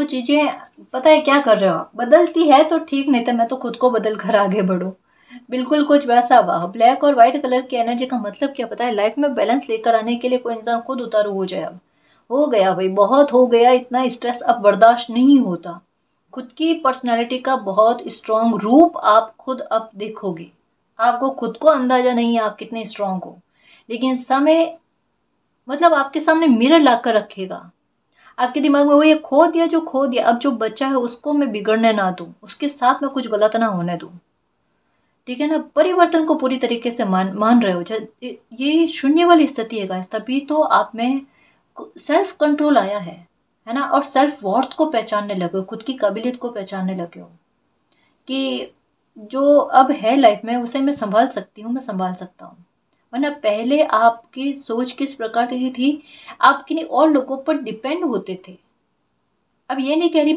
कुछ चीज़ें पता है क्या कर रहे हो आप बदलती है तो ठीक नहीं तो मैं तो खुद को बदल कर आगे बढ़ो बिल्कुल कुछ वैसा हुआ ब्लैक और वाइट कलर की एनर्जी का मतलब क्या पता है लाइफ में बैलेंस लेकर आने के लिए कोई इंसान खुद उतारू हो जाए अब हो गया भाई बहुत हो गया इतना स्ट्रेस अब बर्दाश्त नहीं होता खुद की पर्सनैलिटी का बहुत स्ट्रांग रूप आप खुद अब देखोगे आपको खुद को अंदाजा नहीं है आप कितने स्ट्रांग हो लेकिन समय मतलब आपके सामने मिरर ला कर रखेगा आपके दिमाग में वो ये खो दिया जो खो दिया अब जो बच्चा है उसको मैं बिगड़ने ना दूँ उसके साथ में कुछ गलत ना होने दूँ ठीक है ना परिवर्तन को पूरी तरीके से मान मान रहे हो ये शून्य वाली स्थिति है गाइस तभी तो आप में सेल्फ कंट्रोल आया है है ना और सेल्फ वर्थ को पहचानने लगे हो खुद की काबिलियत को पहचानने लगे हो कि जो अब है लाइफ में उसे मैं संभाल सकती हूँ मैं संभाल सकता हूँ वरना पहले आपकी सोच किस प्रकार की थी आप किन्हीं और लोगों पर डिपेंड होते थे अब ये नहीं कह रही